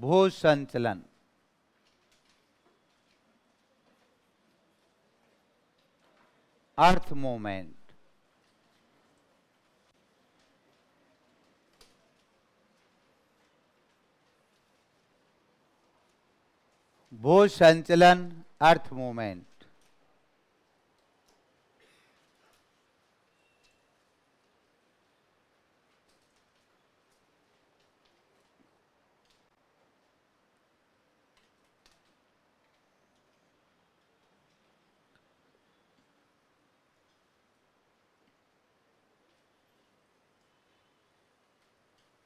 भू संचलन earth movement भू संचलन अर्थ मूवमेंट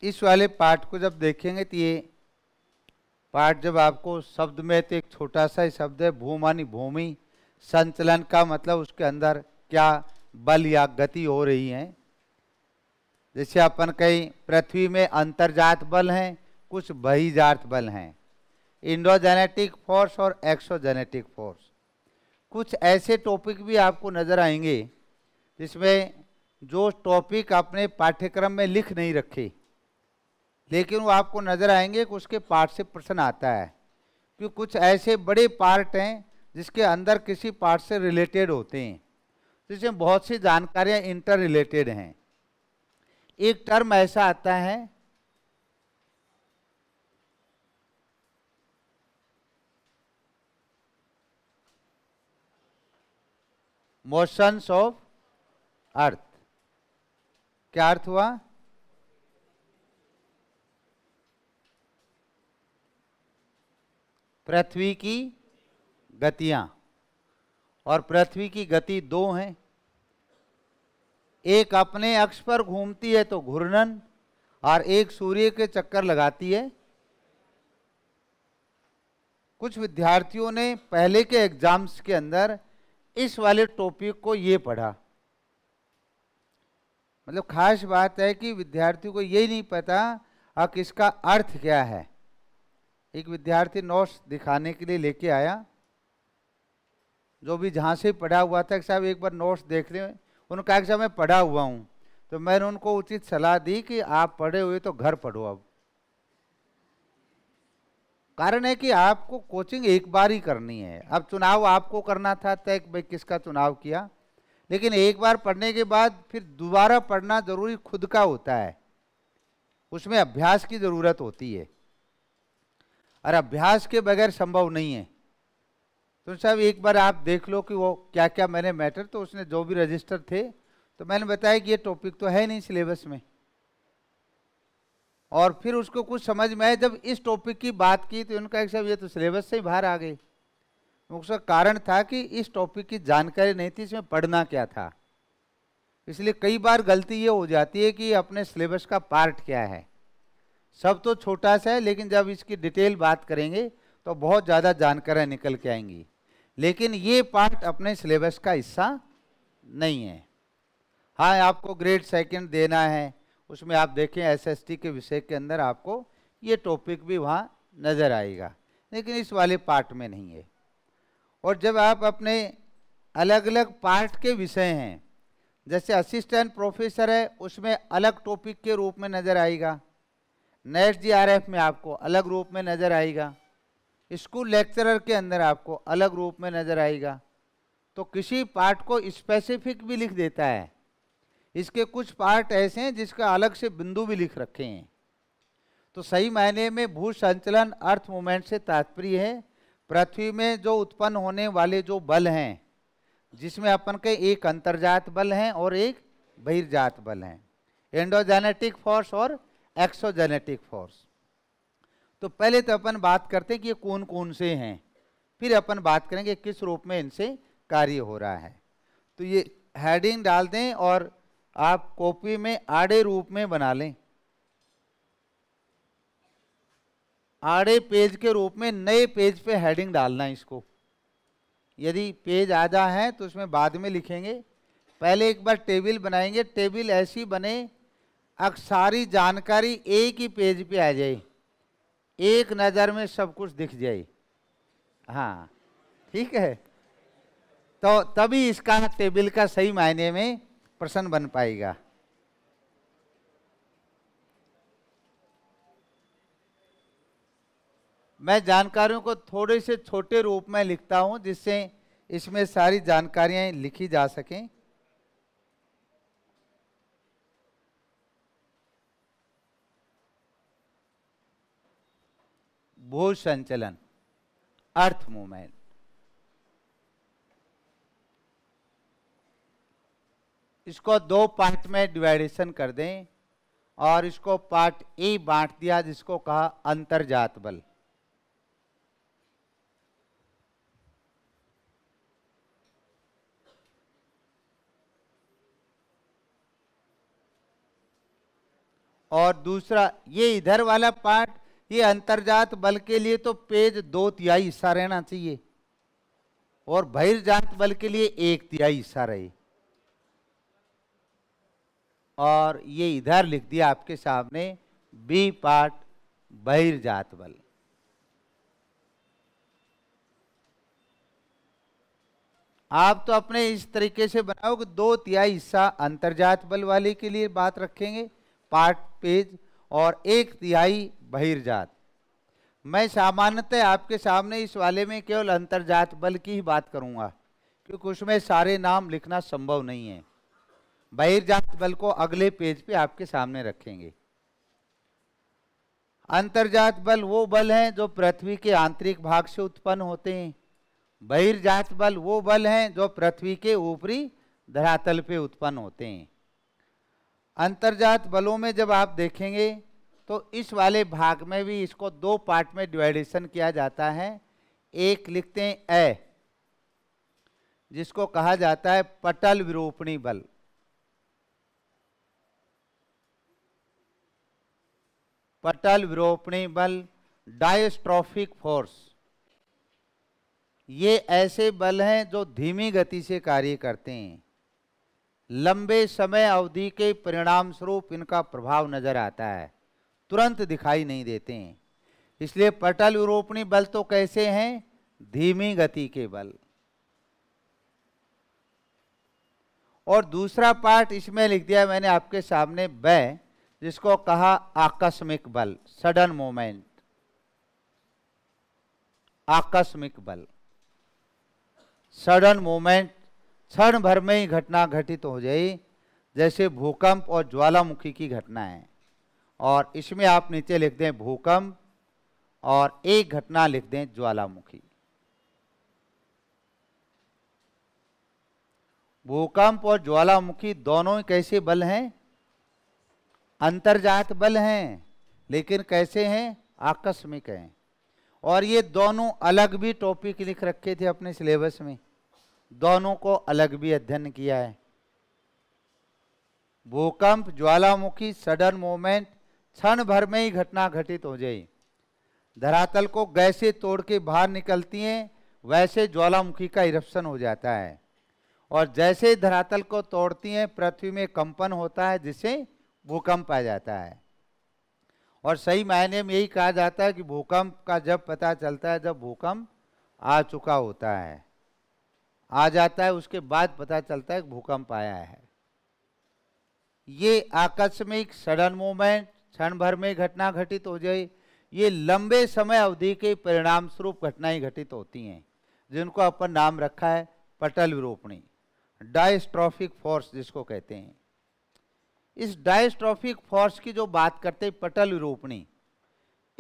इस वाले पार्ट को जब देखेंगे तो ये पार्ट जब आपको शब्द में तो एक छोटा सा ही शब्द है भूमानी भूमि संचलन का मतलब उसके अंदर क्या बल या गति हो रही है जैसे अपन कहीं पृथ्वी में अंतर्जात बल हैं कुछ बहिजात बल हैं इंडोजेनेटिक फोर्स और एक्सोजेनेटिक फोर्स कुछ ऐसे टॉपिक भी आपको नज़र आएंगे जिसमें जो टॉपिक आपने पाठ्यक्रम में लिख नहीं रखे लेकिन वो आपको नज़र आएंगे कि उसके पार्ट से प्रश्न आता है कि कुछ ऐसे बड़े पार्ट हैं जिसके अंदर किसी पार्ट से रिलेटेड होते हैं तो इसमें बहुत सी जानकारियाँ इंटर रिलेटेड हैं एक टर्म ऐसा आता है मोशंस ऑफ अर्थ क्या अर्थ हुआ पृथ्वी की गतियाँ और पृथ्वी की गति दो हैं एक अपने अक्ष पर घूमती है तो घूर्णन और एक सूर्य के चक्कर लगाती है कुछ विद्यार्थियों ने पहले के एग्जाम्स के अंदर इस वाले टॉपिक को ये पढ़ा मतलब खास बात है कि विद्यार्थियों को ये नहीं पता कि इसका अर्थ क्या है एक विद्यार्थी नोट्स दिखाने के लिए लेके आया जो भी जहाँ से पढ़ा हुआ था साहब एक बार नोट्स देख लें उन्होंने कहा कि साहब मैं पढ़ा हुआ हूँ तो मैंने उनको उचित सलाह दी कि आप पढ़े हुए तो घर पढ़ो अब कारण है कि आपको कोचिंग एक बार ही करनी है अब चुनाव आपको करना था तय भाई किसका चुनाव किया लेकिन एक बार पढ़ने के बाद फिर दोबारा पढ़ना जरूरी खुद का होता है उसमें अभ्यास की ज़रूरत होती है और अभ्यास के बगैर संभव नहीं है तो साहब एक बार आप देख लो कि वो क्या क्या मैंने मैटर तो उसने जो भी रजिस्टर थे तो मैंने बताया कि ये टॉपिक तो है नहीं सिलेबस में और फिर उसको कुछ समझ में आया जब इस टॉपिक की बात की तो उनका एक साहब ये तो सिलेबस से ही बाहर आ गई उसका कारण था कि इस टॉपिक की जानकारी नहीं थी इसमें पढ़ना क्या था इसलिए कई बार गलती ये हो जाती है कि अपने सिलेबस का पार्ट क्या है सब तो छोटा सा है लेकिन जब इसकी डिटेल बात करेंगे तो बहुत ज़्यादा जानकारियाँ निकल के आएंगी लेकिन ये पार्ट अपने सिलेबस का हिस्सा नहीं है हाँ आपको ग्रेड सेकंड देना है उसमें आप देखें एसएसटी के विषय के अंदर आपको ये टॉपिक भी वहाँ नज़र आएगा लेकिन इस वाले पार्ट में नहीं है और जब आप अपने अलग अलग पार्ट के विषय हैं जैसे असिस्टेंट प्रोफेसर है उसमें अलग टॉपिक के रूप में नज़र आएगा नेक्स्ट जी में आपको अलग रूप में नज़र आएगा स्कूल लेक्चरर के अंदर आपको अलग रूप में नज़र आएगा तो किसी पार्ट को स्पेसिफिक भी लिख देता है इसके कुछ पार्ट ऐसे हैं जिसका अलग से बिंदु भी लिख रखे हैं तो सही मायने में भू संचलन अर्थ मूवमेंट से तात्पर्य है पृथ्वी में जो उत्पन्न होने वाले जो बल हैं जिसमें अपन के एक अंतर्जात बल हैं और एक बहिर्जात बल हैं एंडोजेनेटिक फोर्स और एक्सोजेनेटिक फोर्स तो पहले तो अपन बात करते हैं कि ये कौन कौन से हैं फिर अपन बात करेंगे किस रूप में इनसे कार्य हो रहा है तो ये हेडिंग डाल दें और आप कॉपी में आड़े रूप में बना लें आड़े पेज के रूप में नए पेज पे हेडिंग डालना है इसको यदि पेज आधा है तो उसमें बाद में लिखेंगे पहले एक बार टेबल बनाएंगे टेबल ऐसी बने अब सारी जानकारी एक ही पेज पे आ जाए एक नज़र में सब कुछ दिख जाए हाँ ठीक है तो तभी इसका टेबल का सही मायने में प्रश्न बन पाएगा मैं जानकारियों को थोड़े से छोटे रूप में लिखता हूं जिससे इसमें सारी जानकारियां लिखी जा सकें भू संचलन अर्थ मूवमेंट इसको दो पार्ट में डिवाइडेशन कर दें और इसको पार्ट ए बांट दिया जिसको कहा अंतर्जात बल और दूसरा ये इधर वाला पार्ट ये अंतर्जात बल के लिए तो पेज दो तिहाई हिस्सा रहना चाहिए और बहिर्जात बल के लिए एक तिहाई हिस्सा रहे और ये इधर लिख दिया आपके सामने बी पार्ट बहिर्जात बल आप तो अपने इस तरीके से बनाओ कि दो तिहाई हिस्सा अंतर्जात बल वाले के लिए बात रखेंगे पार्ट पेज और एक तिहाई बहिर्जात मैं सामान्यतः आपके सामने इस वाले में केवल अंतर्जात बल की ही बात करूंगा क्योंकि उसमें सारे नाम लिखना संभव नहीं है बहिर्जात बल को अगले पेज पे आपके सामने रखेंगे अंतर्जात बल वो बल हैं जो पृथ्वी के आंतरिक भाग से उत्पन्न होते हैं बहिर्जात बल वो बल हैं जो पृथ्वी के ऊपरी धरातल पे उत्पन्न होते हैं अंतर्जात बलों में जब आप देखेंगे तो इस वाले भाग में भी इसको दो पार्ट में डिवाइडेशन किया जाता है एक लिखते हैं ए जिसको कहा जाता है पटल विरोपणी बल पटल विरोपणी बल डायस्ट्रॉफिक फोर्स ये ऐसे बल हैं जो धीमी गति से कार्य करते हैं लंबे समय अवधि के परिणाम स्वरूप इनका प्रभाव नजर आता है तुरंत दिखाई नहीं देते हैं इसलिए पटल विरोपणी बल तो कैसे हैं धीमी गति के बल और दूसरा पार्ट इसमें लिख दिया मैंने आपके सामने ब जिसको कहा आकस्मिक बल सडन मोमेंट आकस्मिक बल सडन मोमेंट क्षण भर में ही घटना घटित हो जाए जैसे भूकंप और ज्वालामुखी की घटना है और इसमें आप नीचे लिख दें भूकंप और एक घटना लिख दें ज्वालामुखी भूकंप और ज्वालामुखी दोनों कैसे बल हैं अंतर्जात बल हैं लेकिन कैसे हैं आकस्मिक हैं और ये दोनों अलग भी टॉपिक लिख रखे थे अपने सिलेबस में दोनों को अलग भी अध्ययन किया है भूकंप ज्वालामुखी सडन मूवमेंट क्षण भर में ही घटना घटित हो जाए धरातल को गैसे तोड़ के बाहर निकलती हैं वैसे ज्वालामुखी का इरप्शन हो जाता है और जैसे धरातल को तोड़ती हैं पृथ्वी में कंपन होता है जिससे भूकंप आ जाता है और सही मायने में यही कहा जाता है कि भूकंप का जब पता चलता है जब भूकंप आ चुका होता है आ जाता है उसके बाद पता चलता है भूकंप आया है ये आकस्मिक सडन मूवमेंट क्षण भर में घटना घटित हो जाए ये लंबे समय अवधि के परिणाम स्वरूप घटनाएं घटित होती हैं जिनको अपन नाम रखा है पटल विरोपणी डायस्ट्रॉफिक फोर्स जिसको कहते हैं इस डायस्ट्रॉफिक फोर्स की जो बात करते हैं पटल विरोपणी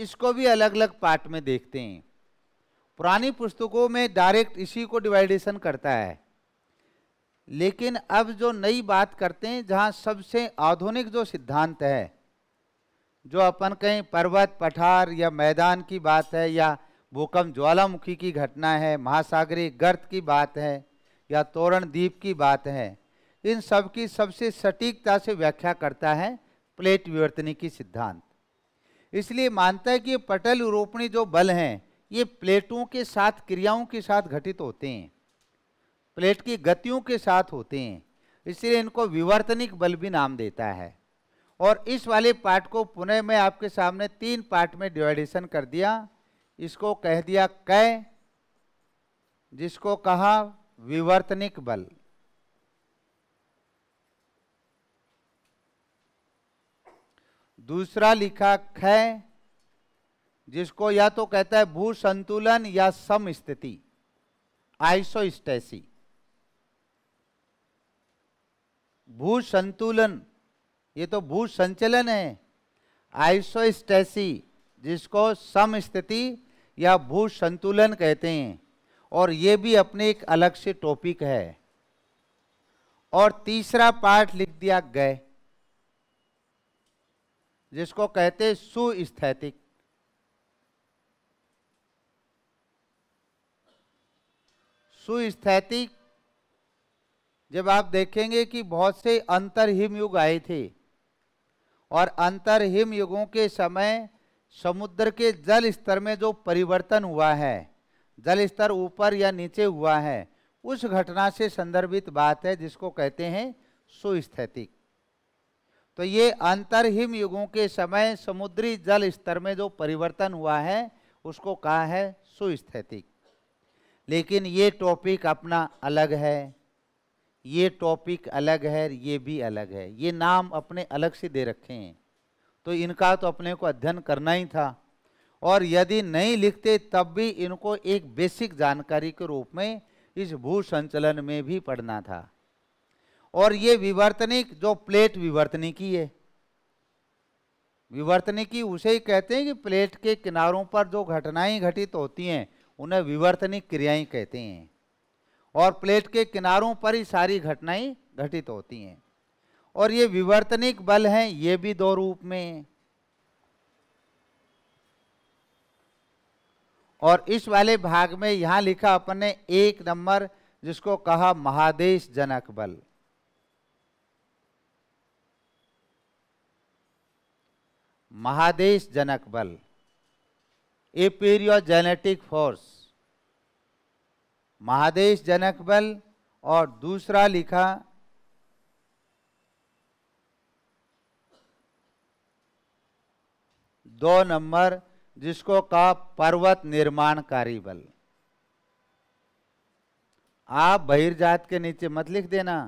इसको भी अलग अलग पार्ट में देखते हैं पुरानी पुस्तकों में डायरेक्ट इसी को डिवाइडेशन करता है लेकिन अब जो नई बात करते हैं जहाँ सबसे आधुनिक जो सिद्धांत है जो अपन कहीं पर्वत पठार या मैदान की बात है या भूकंप ज्वालामुखी की घटना है महासागरी गर्त की बात है या तोरण द्वीप की बात है इन सब की सबसे सटीकता से व्याख्या करता है प्लेट विवर्तनी की सिद्धांत इसलिए मानता है कि पटल रोपणी जो बल हैं ये प्लेटों के साथ क्रियाओं के साथ घटित होते हैं प्लेट की गतियों के साथ होते हैं इसलिए इनको विवर्तनिक बल भी नाम देता है और इस वाले पार्ट को पुनः मैं आपके सामने तीन पार्ट में डिवाइडेशन कर दिया इसको कह दिया कै जिसको कहा विवर्तनिक बल दूसरा लिखा ख जिसको या तो कहता है भू संतुलन या सम स्थिति आइसोस्टेसी भू संतुलन ये तो भू संचलन है आइसोस्टेसी जिसको सम स्थिति या भू संतुलन कहते हैं और ये भी अपने एक अलग से टॉपिक है और तीसरा पार्ट लिख दिया गए जिसको कहते सुस्थैतिक सुस्थैतिक जब आप देखेंगे कि बहुत से अंतरहिम युग आए थे और अंतरहिम युगों के समय समुद्र के जल स्तर में जो परिवर्तन हुआ है जल स्तर ऊपर या नीचे हुआ है उस घटना से संदर्भित बात है जिसको कहते हैं सुस्थैतिक तो ये अंतरहिम युगों के समय समुद्री जल स्तर में जो परिवर्तन हुआ है उसको कहा है सुस्थैतिक लेकिन ये टॉपिक अपना अलग है ये टॉपिक अलग है ये भी अलग है ये नाम अपने अलग से दे रखे हैं तो इनका तो अपने को अध्ययन करना ही था और यदि नहीं लिखते तब भी इनको एक बेसिक जानकारी के रूप में इस भू संचलन में भी पढ़ना था और ये विवर्तनिक जो प्लेट विवर्तनिकी है विवर्तनिकी उसे ही कहते हैं कि प्लेट के किनारों पर जो घटनाएं घटित होती हैं उन्हें विवर्तनिक क्रियाएं कहते हैं और प्लेट के किनारों पर ही सारी घटनाएं घटित होती हैं और ये विवर्तनिक बल हैं ये भी दो रूप में और इस वाले भाग में यहाँ लिखा अपन ने एक नंबर जिसको कहा महादेश जनक बल महादेश जनक बल जेनेटिक फोर्स महादेश जनक बल और दूसरा लिखा दो नंबर जिसको कहा पर्वत निर्माणकारी बल आप बहिर्जात के नीचे मत लिख देना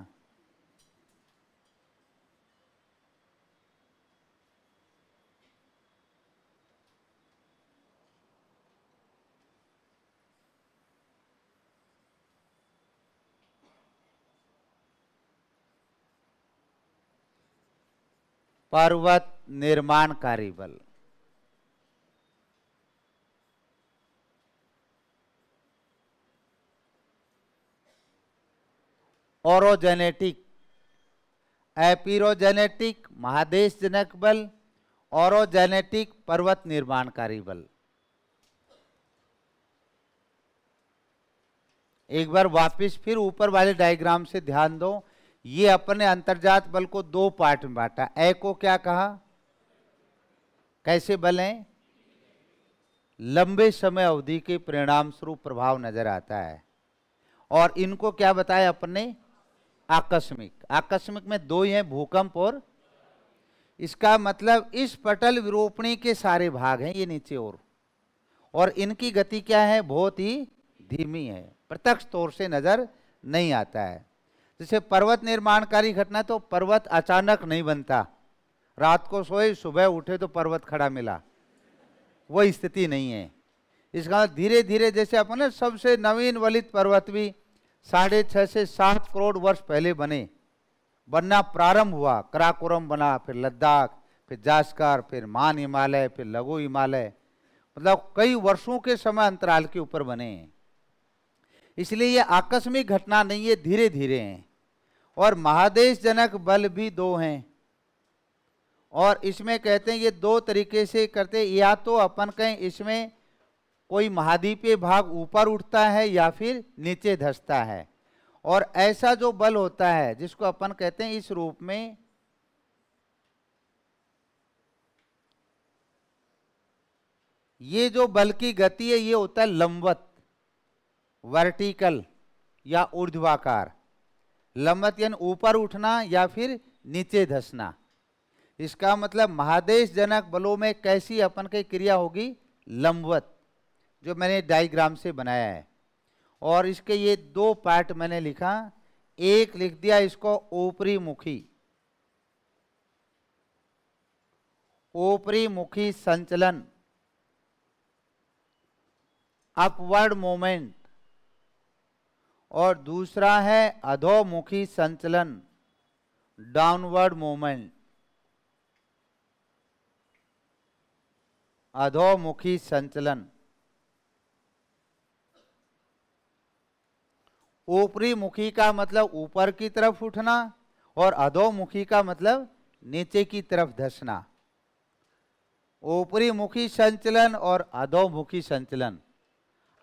पर्वत निर्माणकारी बल ओरोजेनेटिक एपीरोजेनेटिक महादेश जनक बल ओरोजेनेटिक पर्वत निर्माणकारी बल एक बार वापस फिर ऊपर वाले डायग्राम से ध्यान दो ये अपने अंतर्जात बल को दो पार्ट में बांटा ए को क्या कहा कैसे बल हैं लंबे समय अवधि के परिणाम स्वरूप प्रभाव नजर आता है और इनको क्या बताया अपने आकस्मिक आकस्मिक में दो ही हैं भूकंप और इसका मतलब इस पटल विरोपणी के सारे भाग हैं ये नीचे और और इनकी गति क्या है बहुत ही धीमी है प्रत्यक्ष तौर से नजर नहीं आता है जैसे पर्वत निर्माणकारी घटना तो पर्वत अचानक नहीं बनता रात को सोए सुबह उठे तो पर्वत खड़ा मिला वो स्थिति नहीं है इसका धीरे धीरे जैसे अपने सबसे नवीन वलित पर्वत भी साढ़े छः से सात करोड़ वर्ष पहले बने बनना प्रारंभ हुआ कराकोरम बना फिर लद्दाख फिर जास्कर फिर मान हिमालय फिर लघु हिमालय मतलब कई वर्षों के समय अंतराल के ऊपर बने हैं इसलिए ये आकस्मिक घटना नहीं है धीरे धीरे हैं और महादेश जनक बल भी दो हैं और इसमें कहते हैं ये दो तरीके से करते या तो अपन कहें इसमें कोई महाद्वीपीय भाग ऊपर उठता है या फिर नीचे धसता है और ऐसा जो बल होता है जिसको अपन कहते हैं इस रूप में ये जो बल की गति है ये होता है लंबवत वर्टिकल या ऊर्ध्वाकार लंबत यानी ऊपर उठना या फिर नीचे धसना इसका मतलब महादेश जनक बलों में कैसी अपन की क्रिया होगी लंबवत जो मैंने डायग्राम से बनाया है और इसके ये दो पार्ट मैंने लिखा एक लिख दिया इसको ऊपरी मुखी ऊपरी मुखी संचलन अपवर्ड मोमेंट और दूसरा है अधोमुखी संचलन डाउनवर्ड मूवमेंट अधोमुखी संचलन ऊपरी मुखी का मतलब ऊपर की तरफ उठना और अधोमुखी का मतलब नीचे की तरफ धसना ऊपरी मुखी संचलन और अधोमुखी संचलन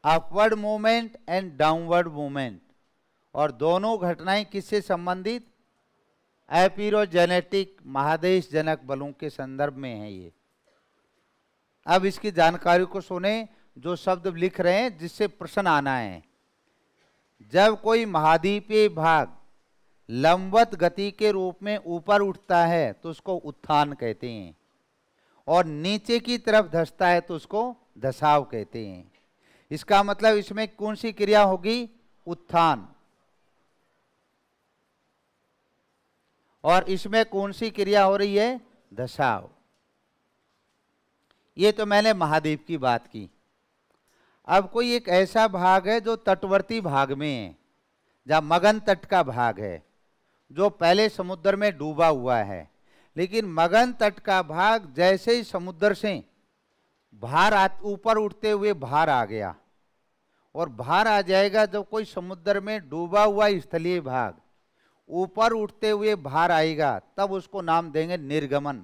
upward movement and downward movement और दोनों घटनाएं किससे संबंधित एपीरोजेनेटिक महादेश जनक बलों के संदर्भ में है ये अब इसकी जानकारी को सुने जो शब्द लिख रहे हैं जिससे प्रश्न आना है जब कोई महाद्वीपीय भाग लंबवत गति के रूप में ऊपर उठता है तो उसको उत्थान कहते हैं और नीचे की तरफ धसता है तो उसको धसाव कहते हैं इसका मतलब इसमें कौन सी क्रिया होगी उत्थान और इसमें कौन सी क्रिया हो रही है दशाव ये तो मैंने महादेव की बात की अब कोई एक ऐसा भाग है जो तटवर्ती भाग में है जहाँ मगन तट का भाग है जो पहले समुद्र में डूबा हुआ है लेकिन मगन तट का भाग जैसे ही समुद्र से भार ऊपर उठते हुए भार आ गया और भार आ जाएगा जब कोई समुद्र में डूबा हुआ स्थलीय भाग ऊपर उठते हुए भार आएगा तब उसको नाम देंगे निर्गमन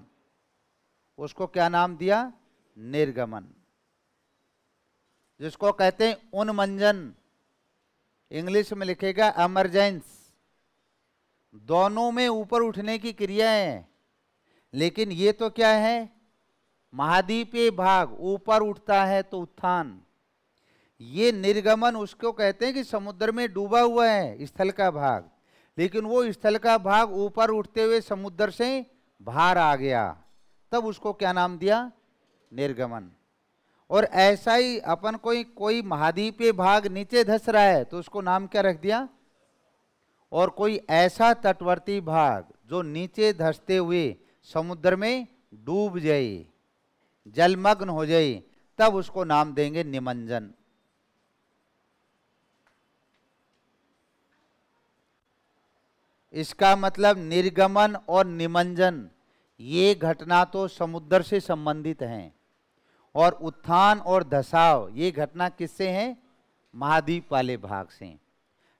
उसको क्या नाम दिया निर्गमन जिसको कहते हैं उन्मंजन इंग्लिश में लिखेगा एमरजेंस दोनों में ऊपर उठने की क्रिया है लेकिन ये तो क्या है महाद्वीपीय भाग ऊपर उठता है तो उत्थान ये निर्गमन उसको कहते हैं कि समुद्र में डूबा हुआ है स्थल का भाग लेकिन वो स्थल का भाग ऊपर उठते हुए समुद्र से बाहर आ गया तब उसको क्या नाम दिया निर्गमन और ऐसा ही अपन कोई कोई महाद्वीपीय भाग नीचे धस रहा है तो उसको नाम क्या रख दिया और कोई ऐसा तटवर्ती भाग जो नीचे धसते हुए समुद्र में डूब जाए जलमग्न हो जाए तब उसको नाम देंगे निमंजन इसका मतलब निर्गमन और निमंजन ये घटना तो समुद्र से संबंधित हैं और उत्थान और धसाव ये घटना किससे हैं महाद्वीप वाले भाग से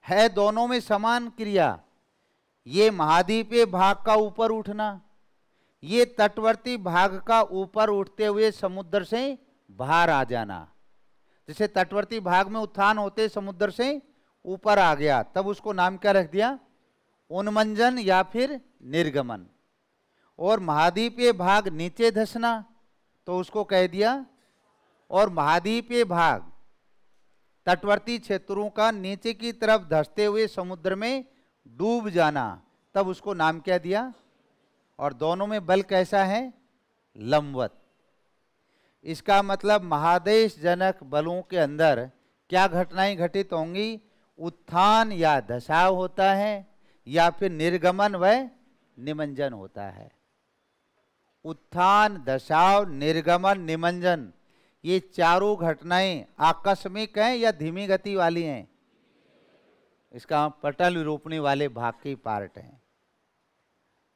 है दोनों में समान क्रिया ये महाद्वीप भाग का ऊपर उठना ये तटवर्ती भाग का ऊपर उठते हुए समुद्र से बाहर आ जाना जैसे तटवर्ती भाग में उत्थान होते समुद्र से ऊपर आ गया तब उसको नाम क्या रख दिया उन्मंजन या फिर निर्गमन और महाद्वीपीय भाग नीचे धसना तो उसको कह दिया और महाद्वीपीय भाग तटवर्ती क्षेत्रों का नीचे की तरफ धसते हुए समुद्र में डूब जाना तब उसको नाम क्या दिया और दोनों में बल कैसा है लंबवत इसका मतलब महादेश जनक बलों के अंदर क्या घटनाएं घटित होंगी उत्थान या दशाव होता है या फिर निर्गमन व निमंजन होता है उत्थान दशाव निर्गमन निमंजन ये चारों घटनाएं आकस्मिक हैं या धीमी गति वाली हैं इसका हम पटल रोपने वाले भाग की पार्ट हैं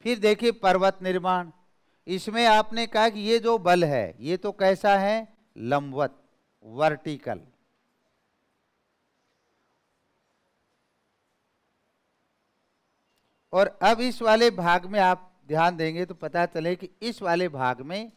फिर देखिए पर्वत निर्माण इसमें आपने कहा कि ये जो बल है ये तो कैसा है लंबवत वर्टिकल और अब इस वाले भाग में आप ध्यान देंगे तो पता चले कि इस वाले भाग में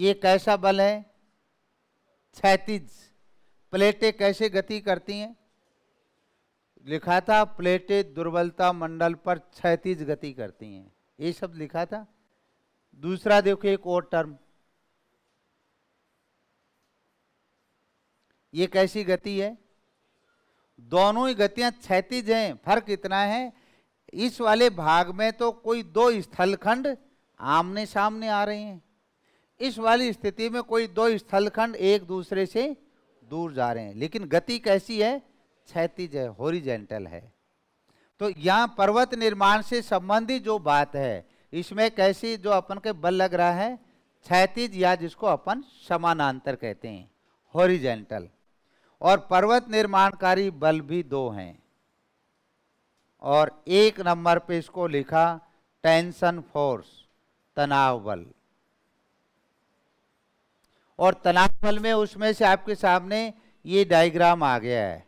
ये कैसा बल है क्षैतिज प्लेटें कैसे गति करती हैं लिखा था प्लेटें दुर्बलता मंडल पर क्षैतिज गति करती हैं ये सब लिखा था दूसरा देखो एक और टर्म ये कैसी गति है दोनों ही गतियां क्षैतिज हैं फर्क इतना है इस वाले भाग में तो कोई दो स्थलखंड आमने सामने आ रहे हैं इस वाली स्थिति में कोई दो स्थलखंड एक दूसरे से दूर जा रहे हैं लेकिन गति कैसी है क्षैतिज है होरिजेंटल है तो यहाँ पर्वत निर्माण से संबंधित जो बात है इसमें कैसी जो अपन के बल लग रहा है क्षैतिज या जिसको अपन समानांतर कहते हैं होरिजेंटल और पर्वत निर्माणकारी बल भी दो हैं और एक नंबर पे इसको लिखा टेंशन फोर्स तनाव बल और तनाव फल में उसमें से आपके सामने ये डायग्राम आ गया है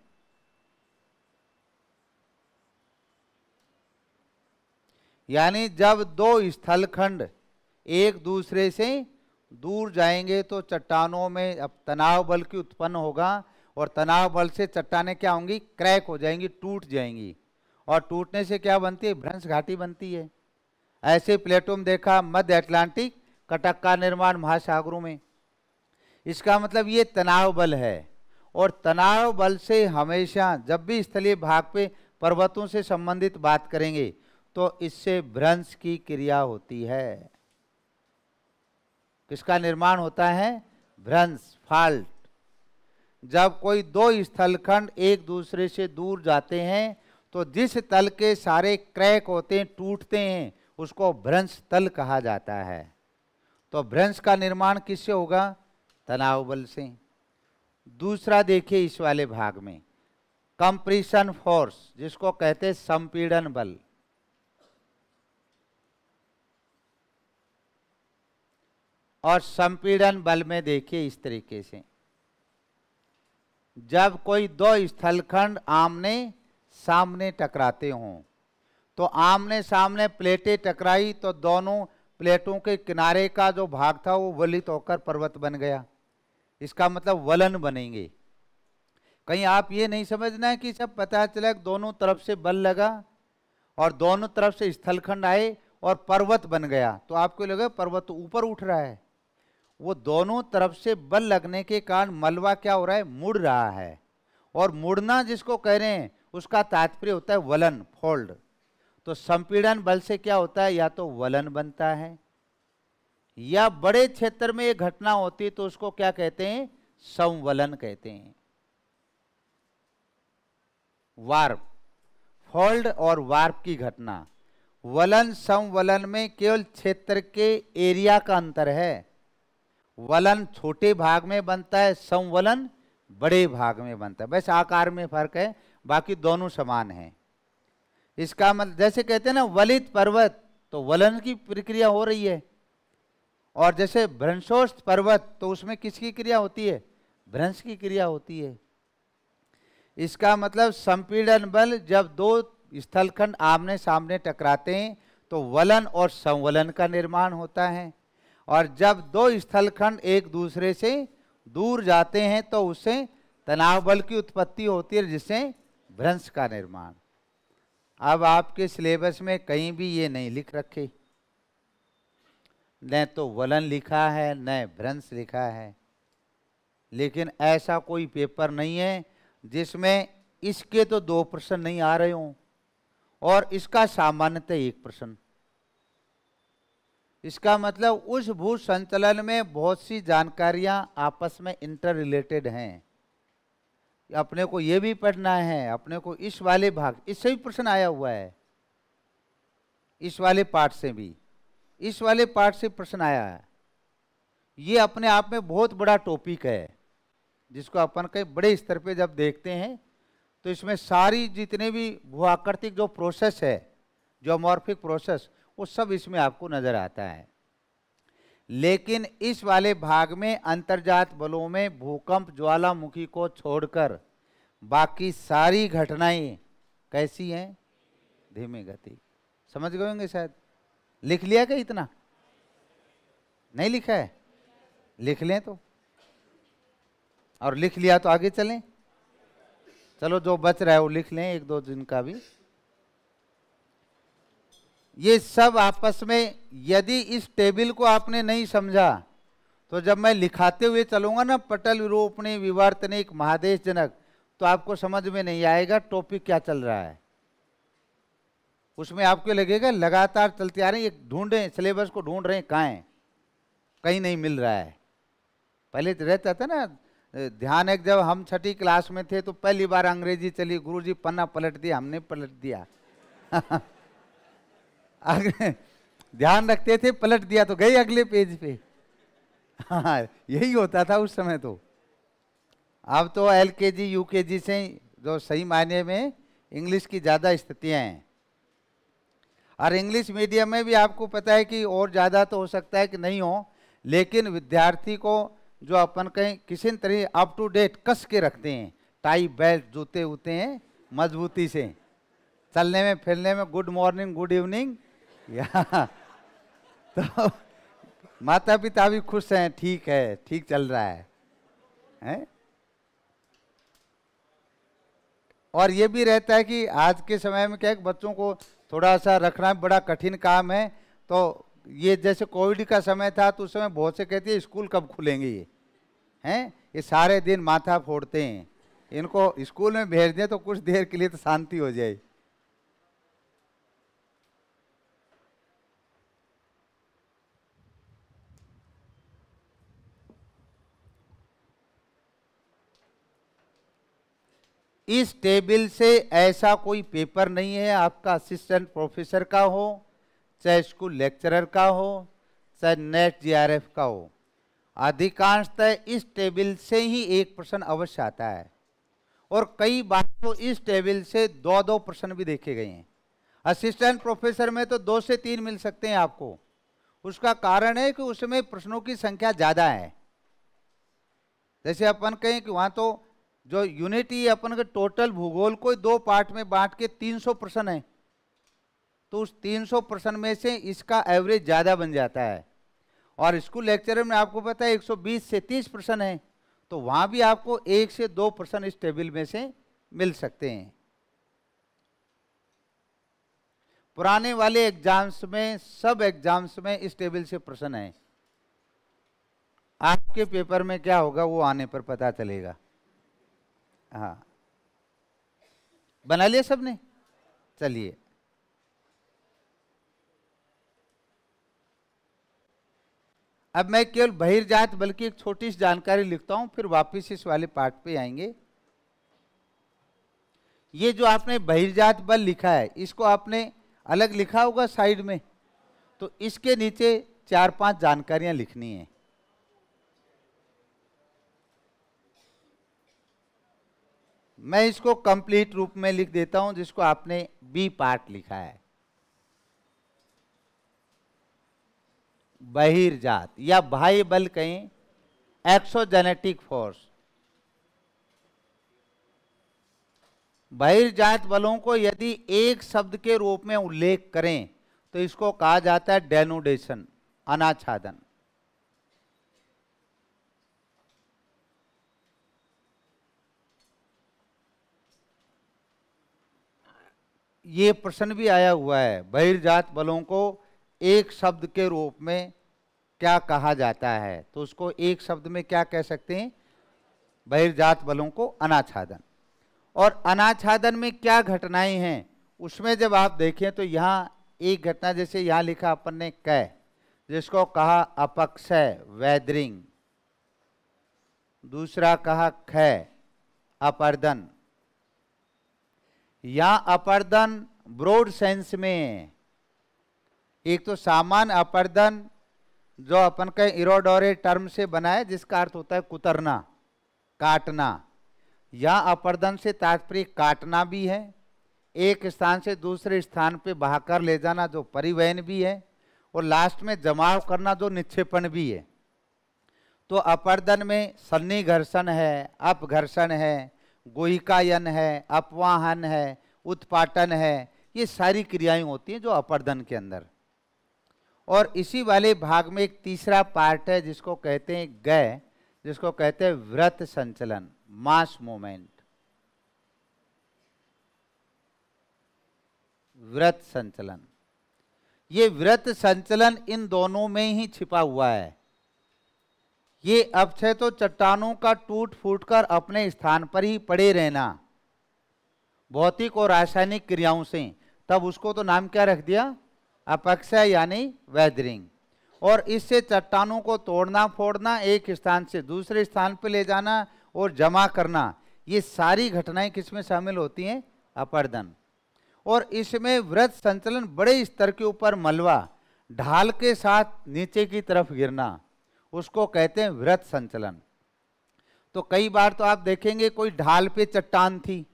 यानी जब दो स्थलखंड एक दूसरे से दूर जाएंगे तो चट्टानों में अब तनाव बल की उत्पन्न होगा और तनाव बल से चट्टाने क्या होंगी क्रैक हो जाएंगी टूट जाएंगी और टूटने से क्या बनती है भ्रंश घाटी बनती है ऐसे प्लेटों में देखा मध्य अटलांटिक कटक का निर्माण महासागरों में इसका मतलब ये तनाव बल है और तनाव बल से हमेशा जब भी स्थलीय भाग पे पर्वतों से संबंधित बात करेंगे तो इससे भ्रंश की क्रिया होती है किसका निर्माण होता है भ्रंश फाल्ट जब कोई दो स्थलखंड एक दूसरे से दूर जाते हैं तो जिस तल के सारे क्रैक होते हैं टूटते हैं उसको भ्रंश तल कहा जाता है तो भ्रंश का निर्माण किससे होगा तनाव बल से दूसरा देखिए इस वाले भाग में कंप्रेशन फोर्स जिसको कहते हैं संपीड़न बल और संपीड़न बल में देखिए इस तरीके से जब कोई दो स्थलखंड आमने सामने टकराते हों तो आमने सामने प्लेटें टकराई तो दोनों प्लेटों के किनारे का जो भाग था वो वलित होकर पर्वत बन गया इसका मतलब वलन बनेंगे कहीं आप ये नहीं समझना है कि सब पता चला दोनों तरफ से बल लगा और दोनों तरफ से स्थलखंड आए और पर्वत बन गया तो आपको लगे पर्वत तो ऊपर उठ रहा है वो दोनों तरफ से बल लगने के कारण मलबा क्या हो रहा है मुड़ रहा है और मुड़ना जिसको कह रहे हैं उसका तात्पर्य होता है वलन फोल्ड तो संपीड़न बल से क्या होता है या तो वलन बनता है या बड़े क्षेत्र में ये घटना होती है तो उसको क्या कहते हैं संवलन कहते हैं वार्प फॉल्ड और वार्प की घटना वलन संवलन में केवल क्षेत्र के एरिया का अंतर है वलन छोटे भाग में बनता है संवलन बड़े भाग में बनता है बस आकार में फर्क है बाकी दोनों समान है इसका मतलब जैसे कहते हैं ना वलित पर्वत तो वलन की प्रक्रिया हो रही है और जैसे भ्रंशोस्त पर्वत तो उसमें किसकी क्रिया होती है भ्रंश की क्रिया होती है इसका मतलब संपीड़न बल जब दो स्थलखंड आमने सामने टकराते हैं तो वलन और संवलन का निर्माण होता है और जब दो स्थलखंड एक दूसरे से दूर जाते हैं तो उससे तनाव बल की उत्पत्ति होती है जिससे भ्रंश का निर्माण अब आपके सिलेबस में कहीं भी ये नहीं लिख रखे न तो वलन लिखा है न भ्रंश लिखा है लेकिन ऐसा कोई पेपर नहीं है जिसमें इसके तो दो प्रश्न नहीं आ रहे हों और इसका सामान्यतः एक प्रश्न इसका मतलब उस भू संचलन में बहुत सी जानकारियां आपस में इंटर रिलेटेड हैं अपने को ये भी पढ़ना है अपने को इस वाले भाग इससे भी प्रश्न आया हुआ है इस वाले पार्ट से भी इस वाले पार्ट से प्रश्न आया है ये अपने आप में बहुत बड़ा टॉपिक है जिसको अपन कई बड़े स्तर पे जब देखते हैं तो इसमें सारी जितने भी भूआकृतिक जो प्रोसेस है जो मॉर्फिक प्रोसेस वो सब इसमें आपको नज़र आता है लेकिन इस वाले भाग में अंतर्जात बलों में भूकंप ज्वालामुखी को छोड़कर बाकी सारी घटनाएं कैसी हैं धीमी गति समझ गए होंगे शायद लिख लिया क्या इतना नहीं लिखा है लिख लें तो और लिख लिया तो आगे चलें चलो जो बच रहा है वो लिख लें एक दो दिन का भी ये सब आपस में यदि इस टेबल को आपने नहीं समझा तो जब मैं लिखाते हुए चलूंगा ना पटल विवर्तने एक महादेश जनक तो आपको समझ में नहीं आएगा टॉपिक क्या चल रहा है उसमें आपको लगेगा लगातार चलते आ रहे हैं ये ढूंढ रहे हैं सिलेबस को ढूंढ रहे हैं कहाँ हैं कहीं नहीं मिल रहा है पहले तो रहता था ना ध्यान एक जब हम छठी क्लास में थे तो पहली बार अंग्रेजी चली गुरुजी पन्ना पलट दिया हमने पलट दिया ध्यान रखते थे पलट दिया तो गई अगले पेज पे हाँ, यही होता था उस समय तो अब तो एल के जी यू के जी से जो सही मायने में इंग्लिश की ज़्यादा स्थितियाँ हैं और इंग्लिश मीडियम में भी आपको पता है कि और ज़्यादा तो हो सकता है कि नहीं हो लेकिन विद्यार्थी को जो अपन कहीं किसी तरह अप टू डेट कस के रखते हैं टाई बेल्ट जूते उते हैं मजबूती से चलने में फिरने में गुड मॉर्निंग गुड इवनिंग या तो माता पिता भी खुश हैं ठीक है ठीक चल रहा है हैं और ये भी रहता है कि आज के समय में क्या है बच्चों को थोड़ा सा रखना बड़ा कठिन काम है तो ये जैसे कोविड का समय था तो उस समय बहुत से कहते हैं स्कूल कब खुलेंगे ये हैं ये सारे दिन माथा फोड़ते हैं इनको स्कूल में भेज दें तो कुछ देर के लिए तो शांति हो जाए इस टेबल से ऐसा कोई पेपर नहीं है आपका असिस्टेंट प्रोफेसर का हो चाहे स्कूल लेक्चरर का हो चाहे नेट जीआरएफ का हो अधिकांशतः इस टेबल से ही एक प्रश्न अवश्य आता है और कई बार तो इस टेबल से दो दो प्रश्न भी देखे गए हैं असिस्टेंट प्रोफेसर में तो दो से तीन मिल सकते हैं आपको उसका कारण है कि उसमें प्रश्नों की संख्या ज़्यादा है जैसे अपन कहें कि वहाँ तो जो यूनिटी अपन के टोटल भूगोल को दो पार्ट में बांट के 300 परसेंट है तो उस 300 परसेंट में से इसका एवरेज ज़्यादा बन जाता है और स्कूल लेक्चर में आपको पता है 120 से 30 परसेंट है तो वहाँ भी आपको एक से दो परसेंट इस टेबल में से मिल सकते हैं पुराने वाले एग्जाम्स में सब एग्जाम्स में इस टेबल से प्रश्न है आपके पेपर में क्या होगा वो आने पर पता चलेगा हाँ बना लिया सबने चलिए अब मैं केवल बहिर्जात बल्कि एक छोटी सी जानकारी लिखता हूं फिर वापस इस वाले पार्ट पे आएंगे ये जो आपने बहिर्जात बल लिखा है इसको आपने अलग लिखा होगा साइड में तो इसके नीचे चार पांच जानकारियां लिखनी है मैं इसको कंप्लीट रूप में लिख देता हूं जिसको आपने बी पार्ट लिखा है बहिर्जात या भाई बल कहीं एक्सोजेनेटिक फोर्स बहिर्जात बलों को यदि एक शब्द के रूप में उल्लेख करें तो इसको कहा जाता है डेनोडेशन अनाच्छादन ये प्रश्न भी आया हुआ है बहिर्जात बलों को एक शब्द के रूप में क्या कहा जाता है तो उसको एक शब्द में क्या कह सकते हैं बहिर्जात बलों को अनाच्छादन और अनाच्छादन में क्या घटनाएं हैं उसमें जब आप देखें तो यहाँ एक घटना जैसे यहाँ लिखा अपन ने कह जिसको कहा अपक्षय वैदरिंग दूसरा कहा खय अपर्दन या अपर्दन ब्रॉड सेंस में एक तो सामान्य अपर्दन जो अपन के इरोडोरे टर्म से बना है जिसका अर्थ होता है कुतरना काटना या अपर्दन से तात्पर्य काटना भी है एक स्थान से दूसरे स्थान पे बहाकर ले जाना जो परिवहन भी है और लास्ट में जमाव करना जो निक्षेपण भी है तो अपर्दन में सन्नी घर्षण है अपघर्षण है गोहिकायन है अपवाहन है उत्पाटन है ये सारी क्रियाएं होती हैं जो अपर्दन के अंदर और इसी वाले भाग में एक तीसरा पार्ट है जिसको कहते हैं गय जिसको कहते हैं व्रत संचलन मास मोमेंट व्रत संचलन ये व्रत संचलन इन दोनों में ही छिपा हुआ है ये अपक्षय तो चट्टानों का टूट फूट कर अपने स्थान पर ही पड़े रहना भौतिक और रासायनिक क्रियाओं से तब उसको तो नाम क्या रख दिया अपक्षय यानी वेदरिंग और इससे चट्टानों को तोड़ना फोड़ना एक स्थान से दूसरे स्थान पर ले जाना और जमा करना ये सारी घटनाएं किसमें शामिल होती हैं अपर्दन और इसमें व्रत संचलन बड़े स्तर के ऊपर मलवा ढाल के साथ नीचे की तरफ गिरना उसको कहते हैं व्रत संचलन तो कई बार तो आप देखेंगे कोई ढाल पे चट्टान थी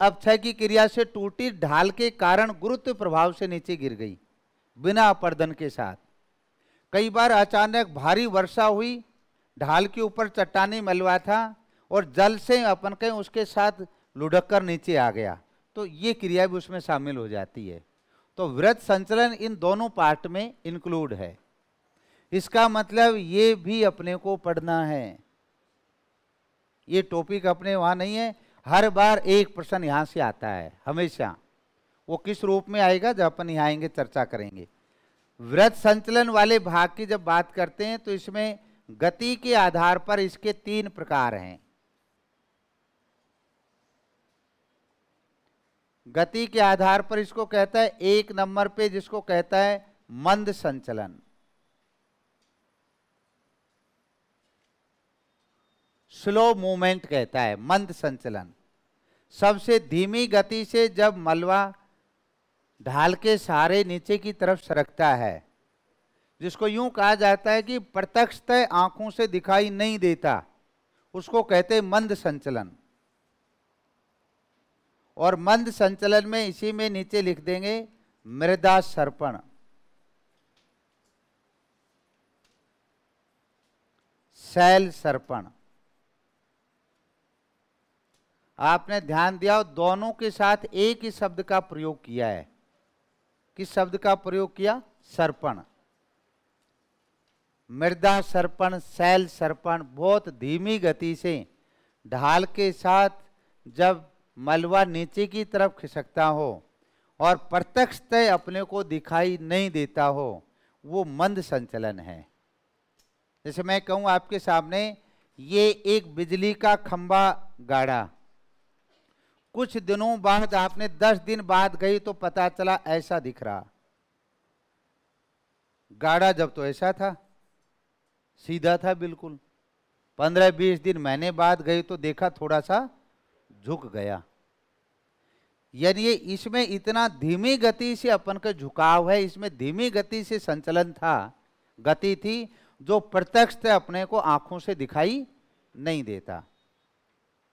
अब क्षय की क्रिया से टूटी ढाल के कारण गुरुत्व प्रभाव से नीचे गिर गई बिना अपर्दन के साथ कई बार अचानक भारी वर्षा हुई ढाल के ऊपर चट्टानी मलवा था और जल से अपन कहीं उसके साथ लुढ़क कर नीचे आ गया तो ये क्रिया भी उसमें शामिल हो जाती है तो व्रत संचलन इन दोनों पार्ट में इंक्लूड है इसका मतलब ये भी अपने को पढ़ना है ये टॉपिक अपने वहाँ नहीं है हर बार एक प्रश्न यहाँ से आता है हमेशा वो किस रूप में आएगा जब अपन यहाँ आएंगे चर्चा करेंगे व्रत संचलन वाले भाग की जब बात करते हैं तो इसमें गति के आधार पर इसके तीन प्रकार हैं गति के आधार पर इसको कहता है एक नंबर पे जिसको कहता है मंद संचलन स्लो मूवमेंट कहता है मंद संचलन सबसे धीमी गति से जब मलवा ढाल के सहारे नीचे की तरफ सरकता है जिसको यूं कहा जाता है कि प्रत्यक्षतः आंखों से दिखाई नहीं देता उसको कहते मंद संचलन और मंद संचलन में इसी में नीचे लिख देंगे मृदा सर्पण शैल सर्पण आपने ध्यान दिया दोनों के साथ एक ही शब्द का प्रयोग किया है किस शब्द का प्रयोग किया सर्पण मृदा सर्पण शैल सर्पण बहुत धीमी गति से ढाल के साथ जब मलवा नीचे की तरफ खिसकता हो और प्रत्यक्ष तय अपने को दिखाई नहीं देता हो वो मंद संचलन है जैसे मैं कहूँ आपके सामने ये एक बिजली का खंबा गाढ़ा कुछ दिनों बाद आपने दस दिन बाद गई तो पता चला ऐसा दिख रहा गाढ़ा जब तो ऐसा था सीधा था बिल्कुल पंद्रह बीस दिन मैंने बाद गई तो देखा थोड़ा सा झुक गया यानी ये इसमें इतना धीमी गति से अपन का झुकाव है इसमें धीमी गति से संचलन था गति थी जो प्रत्यक्ष अपने को आंखों से दिखाई नहीं देता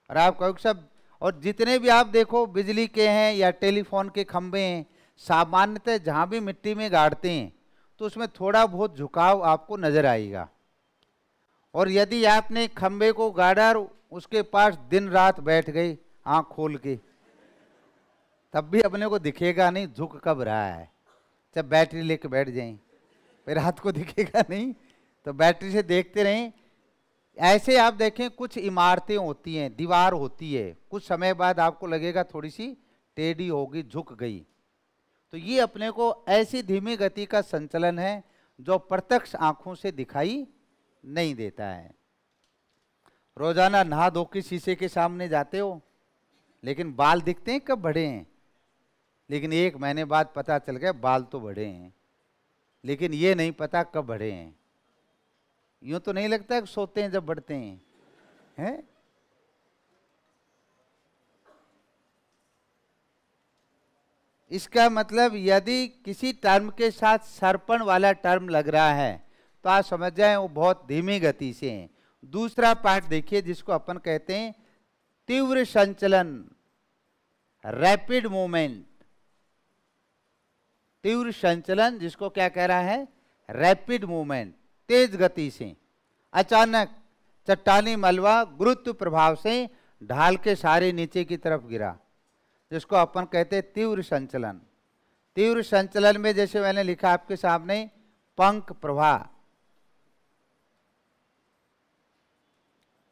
और आप कहो सब और जितने भी आप देखो बिजली के हैं या टेलीफोन के खंभे हैं सामान्यतः जहाँ भी मिट्टी में गाड़ते हैं तो उसमें थोड़ा बहुत झुकाव आपको नज़र आएगा और यदि आपने खंबे को गाड़ा और उसके पास दिन रात बैठ गए आँख खोल के तब भी अपने को दिखेगा नहीं झुक कब रहा है जब बैटरी लेके बैठ जाएं फिर रात को दिखेगा नहीं तो बैटरी से देखते रहें ऐसे आप देखें कुछ इमारतें होती हैं दीवार होती है कुछ समय बाद आपको लगेगा थोड़ी सी टेढ़ी होगी झुक गई तो ये अपने को ऐसी धीमी गति का संचलन है जो प्रत्यक्ष आंखों से दिखाई नहीं देता है रोजाना नहा धो के शीशे के सामने जाते हो लेकिन बाल दिखते हैं कब बढ़े हैं लेकिन एक महीने बाद पता चल गया बाल तो बढ़े हैं लेकिन ये नहीं पता कब बढ़े हैं यूं तो नहीं लगता है कि सोते हैं जब बढ़ते हैं है? इसका मतलब यदि किसी टर्म के साथ सर्पण वाला टर्म लग रहा है तो आप समझ जाए वो बहुत धीमी गति से है दूसरा पार्ट देखिए जिसको अपन कहते हैं तीव्र संचलन रैपिड मूवमेंट तीव्र संचलन जिसको क्या कह रहा है रैपिड मूवमेंट तेज गति से अचानक चट्टानी मलवा गुरुत्व प्रभाव से ढाल के सारे नीचे की तरफ गिरा जिसको अपन कहते हैं तीव्र संचलन तीव्र संचलन में जैसे मैंने लिखा आपके सामने पंख प्रभा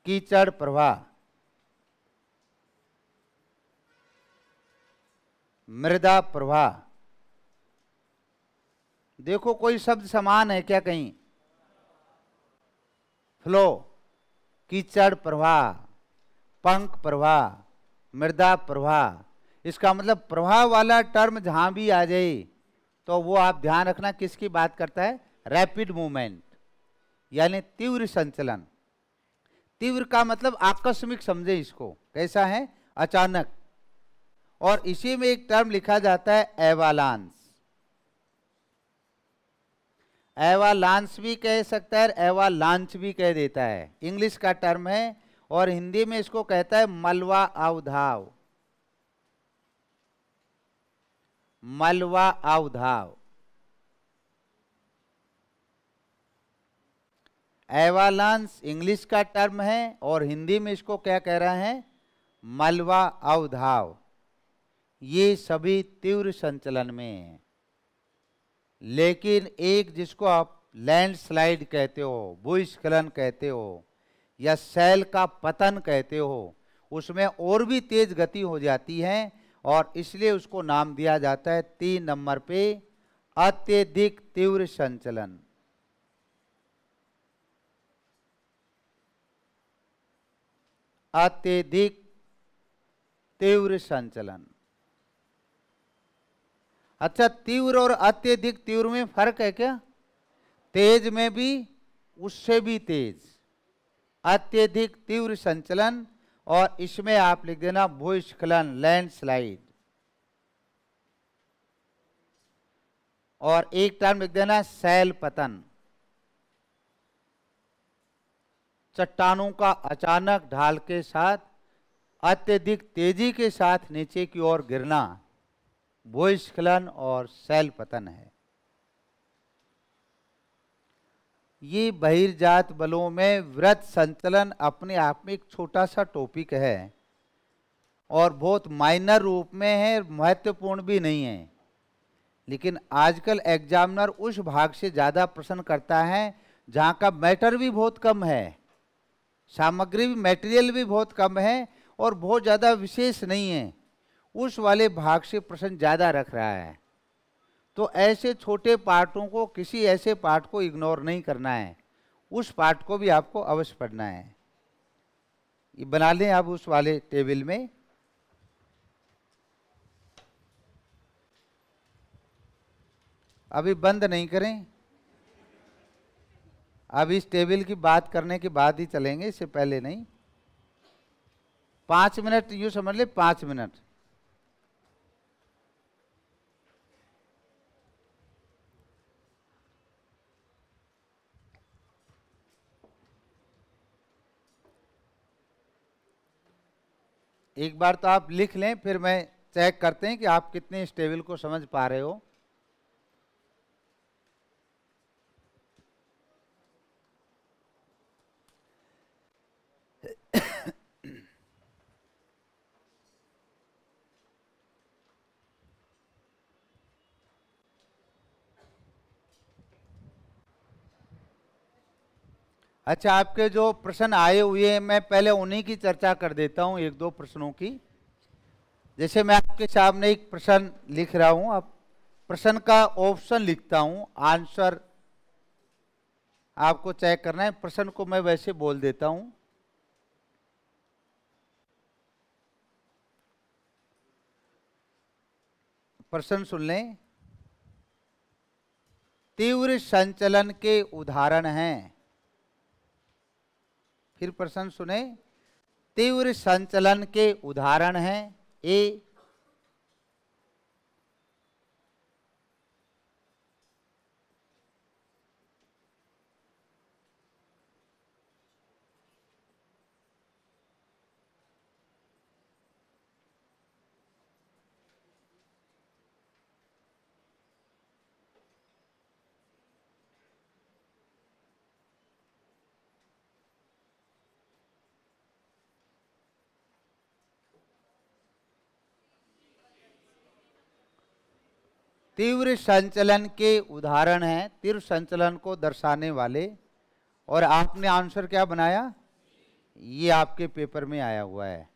कीचड़ प्रभा मृदा प्रभा देखो कोई शब्द समान है क्या कहीं फ्लो कीचड़ प्रवाह पंख प्रवाह मृदा प्रवाह इसका मतलब प्रवाह वाला टर्म जहाँ भी आ जाए तो वो आप ध्यान रखना किसकी बात करता है रैपिड मूवमेंट यानी तीव्र संचलन तीव्र का मतलब आकस्मिक समझे इसको कैसा है अचानक और इसी में एक टर्म लिखा जाता है एवालांस एवा लांस भी कह सकता है एवा लांच भी कह देता है इंग्लिश का टर्म है और हिंदी में इसको कहता है मलवा अवधाव मलवा अवधाव एवालांस इंग्लिश का टर्म है और हिंदी में इसको क्या कह रहे हैं मलवा अवधाव ये सभी तीव्र संचलन में है लेकिन एक जिसको आप लैंडस्लाइड कहते हो भूस्खलन कहते हो या सेल का पतन कहते हो उसमें और भी तेज गति हो जाती है और इसलिए उसको नाम दिया जाता है तीन नंबर पे अत्यधिक तीव्र संचलन अत्यधिक तीव्र संचलन अच्छा तीव्र और अत्यधिक तीव्र में फर्क है क्या तेज में भी उससे भी तेज अत्यधिक तीव्र संचलन और इसमें आप लिख देना भूस्खलन लैंडस्लाइड और एक टर्म लिख देना सैल पतन चट्टानों का अचानक ढाल के साथ अत्यधिक तेजी के साथ नीचे की ओर गिरना भूस्खलन और शैल पतन है ये बहिर्जात बलों में व्रत संचलन अपने आप में एक छोटा सा टॉपिक है और बहुत माइनर रूप में है महत्वपूर्ण भी नहीं है लेकिन आजकल एग्जामिनर उस भाग से ज़्यादा प्रश्न करता है जहाँ का मैटर भी बहुत कम है सामग्री भी मटेरियल भी बहुत कम है और बहुत ज़्यादा विशेष नहीं है उस वाले भाग से प्रश्न ज़्यादा रख रहा है तो ऐसे छोटे पार्टों को किसी ऐसे पार्ट को इग्नोर नहीं करना है उस पार्ट को भी आपको अवश्य पढ़ना है ये बना लें आप उस वाले टेबल में अभी बंद नहीं करें अब इस टेबल की बात करने के बाद ही चलेंगे इससे पहले नहीं पाँच मिनट यूँ समझ ले पाँच मिनट एक बार तो आप लिख लें फिर मैं चेक करते हैं कि आप कितने स्टेबल को समझ पा रहे हो अच्छा आपके जो प्रश्न आए हुए हैं मैं पहले उन्हीं की चर्चा कर देता हूँ एक दो प्रश्नों की जैसे मैं आपके सामने एक प्रश्न लिख रहा हूँ आप प्रश्न का ऑप्शन लिखता हूँ आंसर आपको चेक करना है प्रश्न को मैं वैसे बोल देता हूँ प्रश्न सुन लें तीव्र संचलन के उदाहरण हैं फिर प्रश्न सुने तीव्र संचलन के उदाहरण हैं ए तीव्र संचलन के उदाहरण हैं तीव्र संचलन को दर्शाने वाले और आपने आंसर क्या बनाया ये आपके पेपर में आया हुआ है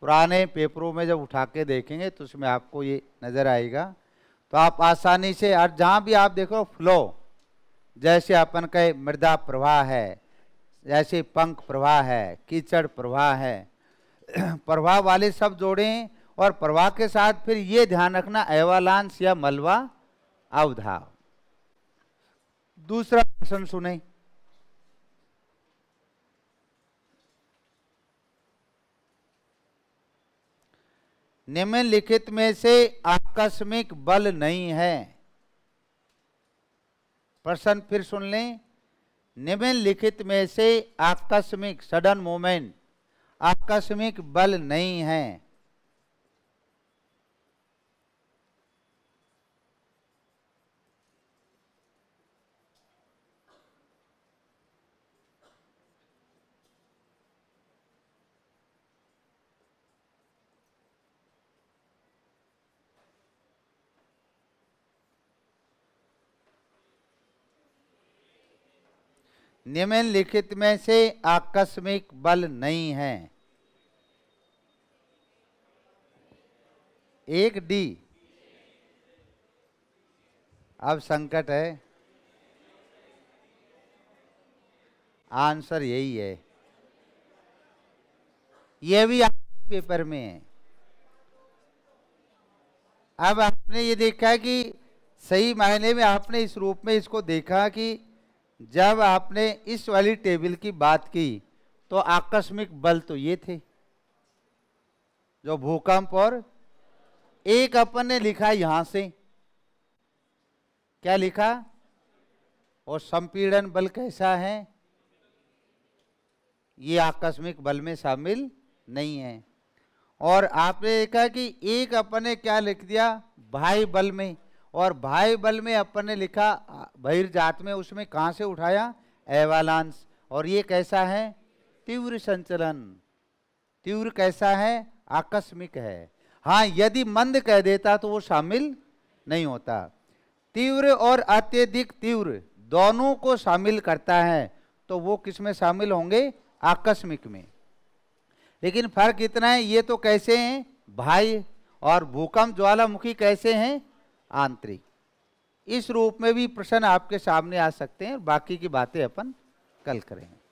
पुराने पेपरों में जब उठा के देखेंगे तो उसमें आपको ये नज़र आएगा तो आप आसानी से और जहाँ भी आप देखो फ्लो जैसे अपन कहे मृदा प्रवाह है जैसे पंख प्रवाह है कीचड़ प्रवाह है प्रवाह वाले सब जोड़ें और प्रवाह के साथ फिर ये ध्यान रखना एवालांस या मलवा अवधाव दूसरा प्रश्न सुने निम्नलिखित में से आकस्मिक बल नहीं है प्रश्न फिर सुन लें निम्नलिखित में से आकस्मिक सडन मोमेंट आकस्मिक बल नहीं है निम्नलिखित में से आकस्मिक बल नहीं है एक डी अब संकट है आंसर यही है यह भी पेपर में है अब आपने ये देखा कि सही मायने में आपने इस रूप में इसको देखा कि जब आपने इस वाली टेबल की बात की तो आकस्मिक बल तो ये थे जो भूकंप और एक अपन ने लिखा यहां से क्या लिखा और संपीड़न बल कैसा है ये आकस्मिक बल में शामिल नहीं है और आपने देखा कि एक अपन ने क्या लिख दिया भाई बल में और भाई बल में अपन ने लिखा बहिर्जात में उसमें कहाँ से उठाया एवालांस और ये कैसा है तीव्र संचलन तीव्र कैसा है आकस्मिक है हाँ यदि मंद कह देता तो वो शामिल नहीं होता तीव्र और अत्यधिक तीव्र दोनों को शामिल करता है तो वो किस में शामिल होंगे आकस्मिक में लेकिन फर्क इतना है ये तो कैसे हैं भाई और भूकंप ज्वालामुखी कैसे हैं आंतरिक इस रूप में भी प्रश्न आपके सामने आ सकते हैं बाकी की बातें अपन कल करेंगे